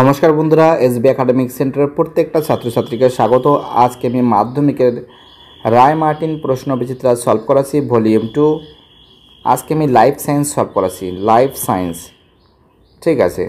নমস্কার বন্ধুরা SB academic সেন্টারের প্রত্যেকটা ছাত্রছাত্রীকে স্বাগত আজকে আমি মাধ্যমিকের রায় মার্টিন প্রশ্ন বিচিত্রা সলভ করাছি ভলিউম টু আজকে আমি লাইফ সায়েন্স সলভ করাছি লাইফ সায়েন্স ঠিক আছে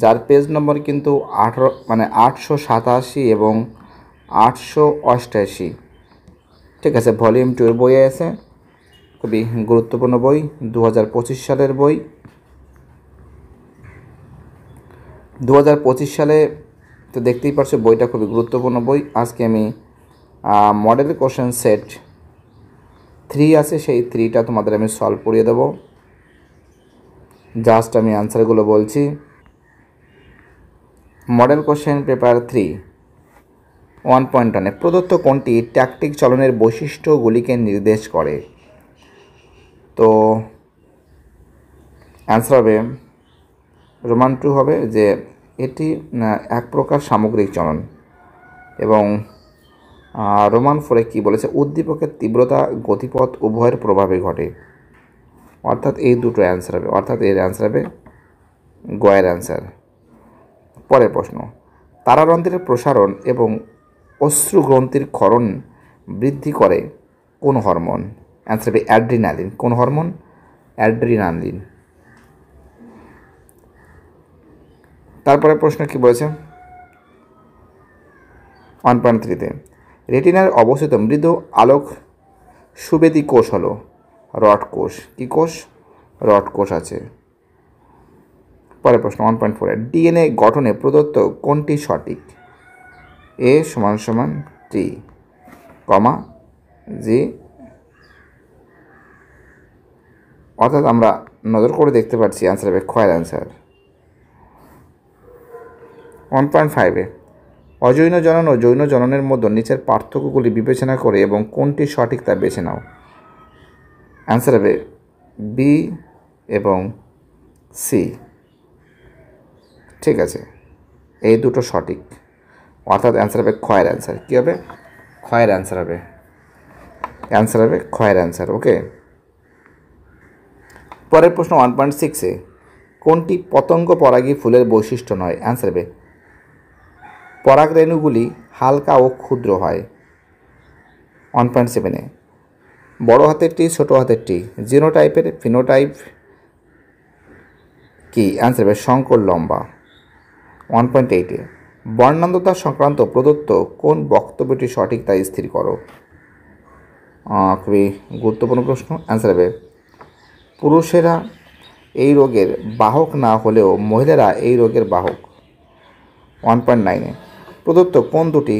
যার পেজ নম্বর কিন্তু আঠারো মানে আটশো সাতাশি এবং আটশো অষ্টাশি ঠিক আছে ভলিউম টুর বই আছে খুবই গুরুত্বপূর্ণ বই দু সালের বই দু সালে তো দেখতেই পারছো বইটা খুবই গুরুত্বপূর্ণ বই আজকে আমি মডেল কোশ্চেন সেট থ্রি আছে সেই থ্রিটা তোমাদের আমি সলভ করিয়ে দেব জাস্ট আমি অ্যান্সারগুলো বলছি model question paper three one point ওয়ানে প্রদত্ত কোনটি ট্যাকটিক চলনের বৈশিষ্ট্যগুলিকে নির্দেশ করে তো অ্যান্সার হবে রোমান টু হবে যে এটি এক প্রকার সামগ্রিক চলন এবং রোমান ফোরে কি বলেছে উদ্দীপকের তীব্রতা গতিপথ উভয়ের প্রভাবে ঘটে অর্থাৎ এই দুটো অ্যান্সার হবে অর্থাৎ এর অ্যান্সার হবে গয়ের অ্যান্সার পরের প্রশ্ন তারারন্ধ্রের প্রসারণ এবং অশ্রুগ্রন্থির ক্ষরণ বৃদ্ধি করে কোন হরমোন অ্যান্সার হবে অ্যাড্রিনালিন কোন হরমোন অ্যাড্রিনালিন তারপরে প্রশ্ন কি বলেছে ওয়ান পয়েন্ট থ্রিতে রেটিনার অবস্থিত মৃদু আলোক সুবেদী কোষ হলো রড কোষ কি কোষ রড কোষ আছে পরে প্রশ্ন ওয়ান পয়েন্ট ফোরে ডিএনএ গঠনে প্রদত্ত কোনটি সঠিক এ সমান সমান টি কমা জি অর্থাৎ আমরা নজর করে দেখতে পাচ্ছি আনসার হবে খয়ের আনসার ওয়ান পয়েন্ট ফাইভে অজৈন জনন ও জৈন জননের মধ্যে নিচের পার্থক্যগুলি বিবেচনা করে এবং কোনটি সঠিক তা বেছে নাও অ্যান্সার হবে বি এবং সি ঠিক আছে এই দুটো সঠিক অর্থাৎ অ্যান্সার হবে ক্ষয়ের অ্যান্সার কী হবে ক্ষয়ের অ্যান্সার হবে অ্যান্সার হবে ক্ষয়ের অ্যান্সার ওকে পরের প্রশ্ন ওয়ান পয়েন্ট সিক্সে কোনটি পতঙ্গ পরাগী ফুলের বৈশিষ্ট্য নয় অ্যান্সার হবে পরাগরেণুগুলি হালকা ও ক্ষুদ্র হয় ওয়ান পয়েন্ট সেভেনে বড়ো হাতের টি ছোটো হাতের টি জিনোটাইপের ফিনোটাইপ কি অ্যান্সার হবে শঙ্কর লম্বা ওয়ান পয়েন্ট এইটে বর্ণান্ধতা সংক্রান্ত প্রদত্ত কোন বক্তব্যটি সঠিক তা স্থির করো খুবই গুরুত্বপূর্ণ প্রশ্ন অ্যান্সার হবে পুরুষেরা এই রোগের বাহক না হলেও মহিলারা এই রোগের বাহক ওয়ান পয়েন্ট নাইনে প্রদত্ত কোন দুটি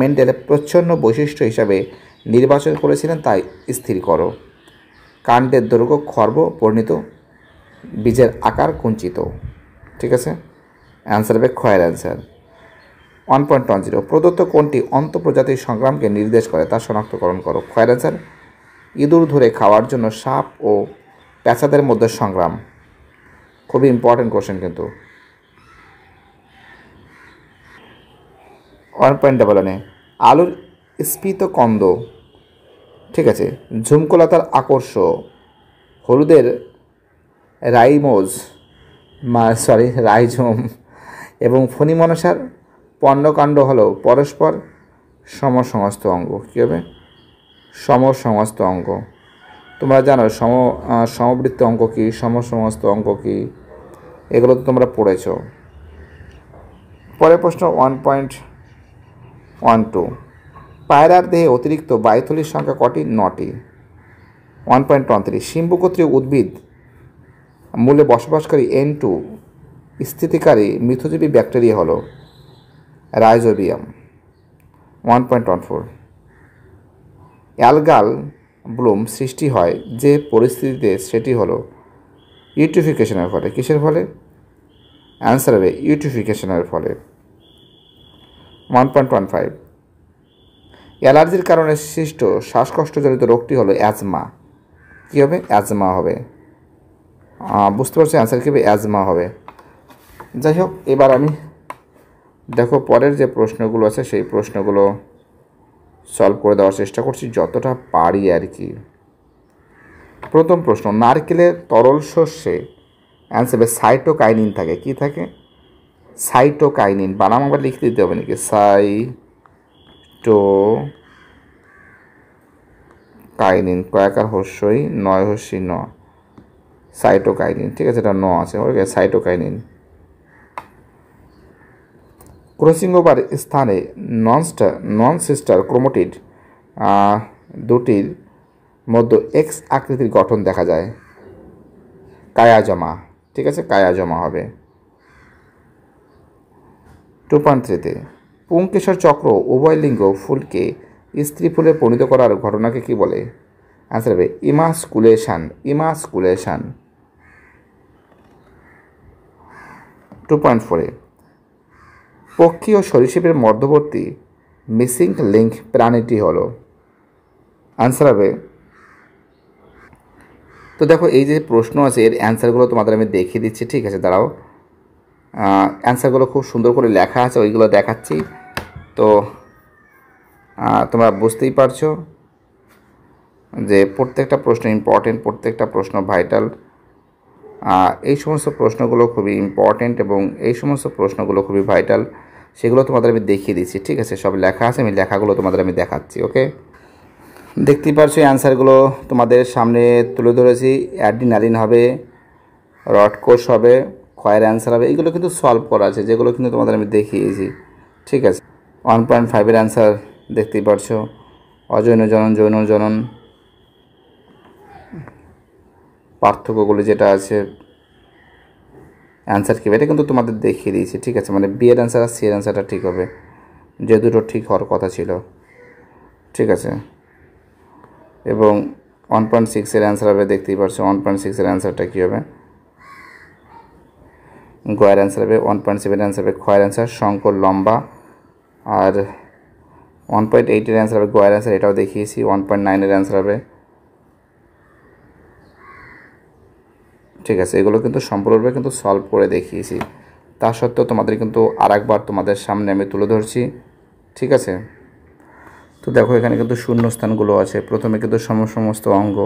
মেন্ডেলের প্রচ্ছন্ন বৈশিষ্ট্য হিসাবে নির্বাচন করেছিলেন তাই স্থির করো কাণ্ডের দৈর্ঘ্য খর্ব পরিণত বীজের আকার কুঞ্চিত ঠিক আছে অ্যান্সার হবে খয়ের answer one point one zero প্রদত্ত কোনটি অন্তঃপ্রজাতির সংগ্রামকে নির্দেশ করে তা শনাক্তকরণ করো খয়ের অ্যান্সার ইঁদুর ধরে খাওয়ার জন্য সাপ ও প্যাঁচাদের মধ্যে সংগ্রাম খুবই ইম্পর্ট্যান্ট কোশ্চেন কিন্তু ওয়ান ডাবল ওয়ানে আলুর স্ফীত কন্দ ঠিক আছে ঝুমকোলাতার আকর্ষ হলুদের রাইমোজ মা সরি রাইঝুম এবং মনসার পণ্যকাণ্ড হলো পরস্পর সমস্ত অঙ্গ কী হবে সমস্ত অঙ্গ তোমরা জানো সম সমবৃত্ত অঙ্ক কী সমসমস্ত অঙ্ক কী এগুলো তো তোমরা পড়েছ পরের প্রশ্ন ওয়ান পয়েন্ট ওয়ান টু পায়রার দেহে অতিরিক্ত বায়ুথলির সংখ্যা কটি নটি ওয়ান পয়েন্ট ওয়ান থ্রি সিম্বগোত্রীয় উদ্ভিদ মূলে বসবাসকারী এন টু স্থিতিকারী মৃথজীবী ব্যাকটেরিয়া হল rhizobium one point one four algal bloom সৃষ্টি হয় যে পরিস্থিতিতে সেটি হলো ইউটিফিকেশনের ফলে কিসের ফলে অ্যান্সার হবে ইউটিফিকেশনের ফলে ওয়ান পয়েন্ট ওয়ান ফাইভ অ্যালার্জির কারণে সৃষ্ট শ্বাসকষ্টজনিত রোগটি হলো অ্যাজমা কী হবে অ্যাজমা হবে বুঝতে পারছি অ্যান্সার কী হবে অ্যাজমা হবে যাই হোক এবার আমি দেখো পরের যে প্রশ্নগুলো আছে সেই প্রশ্নগুলো সলভ করে দেওয়ার চেষ্টা করছি যতটা পারি আর কি প্রথম প্রশ্ন নারকেলের তরল শস্যে অ্যান্সারে সাইটোকাইনিন থাকে কি থাকে সাইটোকাইনিন বানাম আবার লিখে দিতে হবে নাকি সাই টো কাইনিন কয়াকার হস্যই নয় হস্যি ন সাইটোকাইনিন ঠিক আছে এটা ন আছে ওকে সাইটোকাইনিন ক্রসিঙ্গোবার স্থানে ননস্টার নন সিস্টার ক্রোমোটিড দুটির মধ্যে এক্স আকৃতির গঠন দেখা যায় কায়া জমা ঠিক আছে কায়া জমা হবে টু পয়েন্ট থ্রিতে পুংকেশর চক্র উভয় লিঙ্গ ফুলকে স্ত্রী ফুলে পরিণত করার ঘটনাকে কি বলে আনসার হবে ইমাসকুলেশান ইমাসকুলেশান টু পয়েন্ট ফোরে পক্ষী ও সরীসৃপের মধ্যবর্তী মিসিং লিঙ্ক প্রাণীটি হলো আনসার হবে তো দেখো এই যে প্রশ্ন আছে এর অ্যান্সারগুলো তোমাদের আমি দেখিয়ে দিচ্ছি ঠিক আছে দাঁড়াও অ্যান্সারগুলো খুব সুন্দর করে লেখা আছে ওইগুলো দেখাচ্ছি তো তোমরা বুঝতেই পারছো যে প্রত্যেকটা প্রশ্ন ইম্পর্টেন্ট প্রত্যেকটা প্রশ্ন ভাইটাল এই সমস্ত প্রশ্নগুলো খুবই ইম্পর্টেন্ট এবং এই সমস্ত প্রশ্নগুলো খুবই ভাইটাল সেগুলো তোমাদের আমি দেখিয়ে দিচ্ছি ঠিক আছে সব লেখা আছে আমি লেখাগুলো তোমাদের আমি দেখাচ্ছি ওকে দেখতেই পারছো এই অ্যান্সারগুলো তোমাদের সামনে তুলে ধরেছি অ্যাডিনালিন হবে রডকোষ হবে খয়ের অ্যান্সার হবে এগুলো কিন্তু সলভ করা আছে যেগুলো কিন্তু তোমাদের আমি দেখিয়েছি ঠিক আছে ওয়ান পয়েন্ট ফাইভের অ্যান্সার দেখতেই পারছো অজৈন জনন যৌন জনন পার্থক্যগুলো যেটা আছে অ্যান্সার কী এটা কিন্তু তোমাদের দেখিয়ে দিয়েছি ঠিক আছে মানে বিয়ের অ্যান্সার আর সিয়ের অ্যান্সারটা ঠিক হবে যে দুটো ঠিক হওয়ার কথা ছিল ঠিক আছে এবং ওয়ান পয়েন্ট সিক্সের অ্যান্সার হবে দেখতেই পারছো ওয়ান পয়েন্ট সিক্সের অ্যান্সারটা কী হবে গয়ের অ্যান্সার হবে ওয়ান পয়েন্ট সেভেন অ্যান্সার হবে খয়ের অ্যান্সার শঙ্কর লম্বা আর ওয়ান পয়েন্ট এইটের অ্যান্সার হবে গোয়ার অ্যান্সার এটাও দেখিয়েছি ওয়ান পয়েন্ট নাইনের অ্যান্সার হবে ঠিক আছে এগুলো কিন্তু সম্পূর্ণরূপে কিন্তু সলভ করে দেখিয়েছি তা সত্ত্বেও তোমাদের কিন্তু আর একবার তোমাদের সামনে আমি তুলে ধরছি ঠিক আছে তো দেখো এখানে কিন্তু শূন্যস্থানগুলো আছে প্রথমে কিন্তু সমস্ত অঙ্গ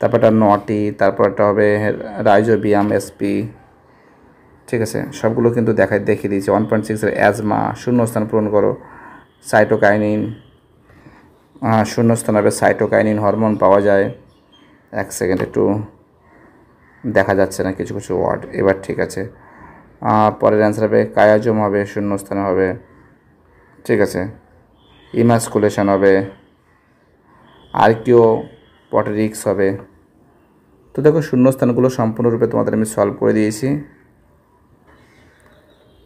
তারপরটা নটি তারপরটা হবে রাইজোবিয়াম এসপি ঠিক আছে সবগুলো কিন্তু দেখায় দেখিয়ে দিয়েছে ওয়ান পয়েন্ট সিক্সের অ্যাজমা শূন্যস্থান পূরণ করো সাইটোকাইনিন শূন্যস্থান হবে সাইটোকাইনিন হরমোন পাওয়া যায় এক সেকেন্ড একটু দেখা যাচ্ছে না কিছু কিছু ওয়ার্ড এবার ঠিক আছে পরের অ্যান্সার হবে কায়াজম হবে শূন্যস্থানে হবে ঠিক আছে ইমাসকুলেশন হবে আর্কিও পটেরিক্স হবে তো দেখো শূন্যস্থানগুলো সম্পূর্ণরূপে তোমাদের আমি সলভ করে দিয়েছি